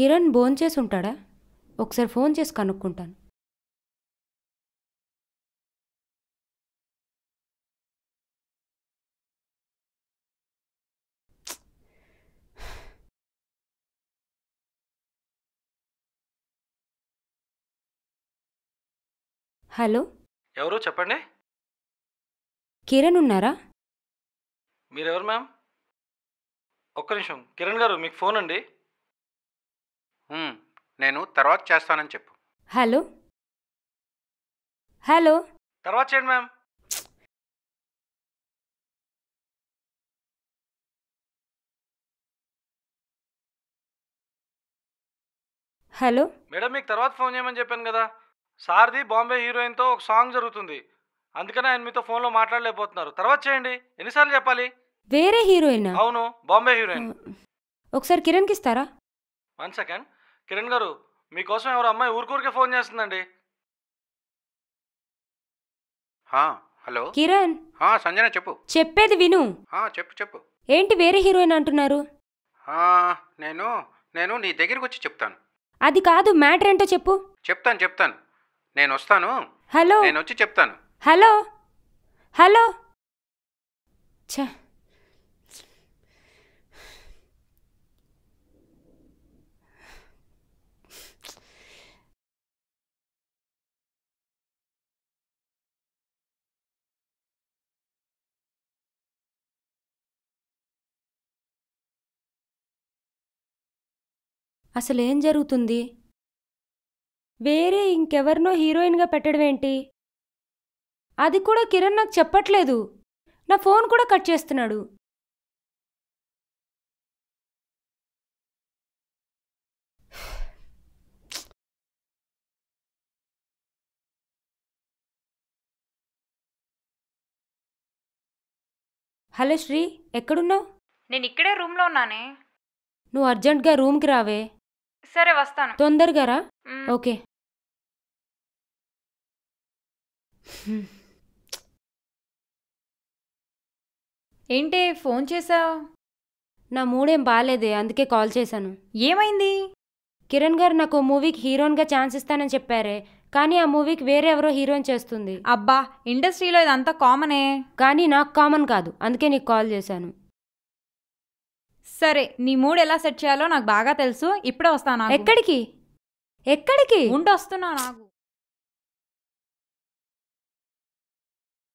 కిరణ్ భోంచేసి ఉంటాడా ఒకసారి ఫోన్ చేసి కనుక్కుంటాను హలో ఎవరు చెప్పండి కిరణ్ ఉన్నారా మీరెవరు మ్యామ్ ఒక్క నిమిషం కిరణ్ గారు మీకు ఫోన్ అండి నేను తర్వాత చేస్తానని చెప్పు హలో హలో తర్వాత చేయండి మ్యామ్ హలో మేడం మీకు తర్వాత ఫోన్ చేయమని చెప్పాను కదా సార్ది బాంబే హీరోయిన్తో ఒక సాంగ్ జరుగుతుంది అందుకనే ఆయన మీతో ఫోన్లో మాట్లాడలేకపోతున్నారు తర్వాత చేయండి ఎన్నిసార్లు చెప్పాలి వేరే హీరోయిన్ అవును బాంబే హీరోయిన్ ఒకసారి కిరణ్కి ఇస్తారా వన్ సెకండ్ కిరణ్ గారు మీకోసం ఎవరు అమ్మాయి ఊరికూరికే ఫోన్ చేస్తుందండి హలో కిరణ్ హా, సంజన చెప్పు చెప్పేది విను హా, చెప్పు చెప్పు ఏంటి వేరే హీరోయిన్ అంటున్నారు హా, నేను నేను నీ దగ్గరికి వచ్చి చెప్తాను అది కాదు మ్యాటర్ ఏంటో చెప్పు చెప్తాను చెప్తాను నేను వస్తాను హలో నేను వచ్చి చెప్తాను హలో హలో ఛ అసలేం జరుగుతుంది వేరే ఇంకెవరినో హీరోయిన్గా పెట్టడమేంటి అది కూడా కిరణ్ నాకు చెప్పట్లేదు నా ఫోన్ కూడా కట్ చేస్తున్నాడు హలో శ్రీ ఎక్కడున్నావు నేను ఇక్కడే రూమ్లో ఉన్నానే నువ్వు అర్జెంట్గా రూమ్కి రావే సరే వస్తాను తొందరగా రా ఓకే ఏంటి ఫోన్ చేసావు నా మూడేం బాగాలేదే అందుకే కాల్ చేశాను ఏమైంది కిరణ్ గారు నాకు మూవీకి హీరోయిన్గా ఛాన్స్ ఇస్తానని చెప్పారే కానీ ఆ మూవీకి వేరే ఎవరో హీరోయిన్ చేస్తుంది అబ్బా ఇండస్ట్రీలో ఇదంతా కామనే కానీ నాకు కామన్ కాదు అందుకే నీకు కాల్ చేశాను సరే నీ మూడ్ ఎలా సెట్ చేయాలో నాకు బాగా తెలుసు ఇప్పుడే వస్తాను ఎక్కడికి ఎక్కడికి ఉండొస్తున్నా నాకు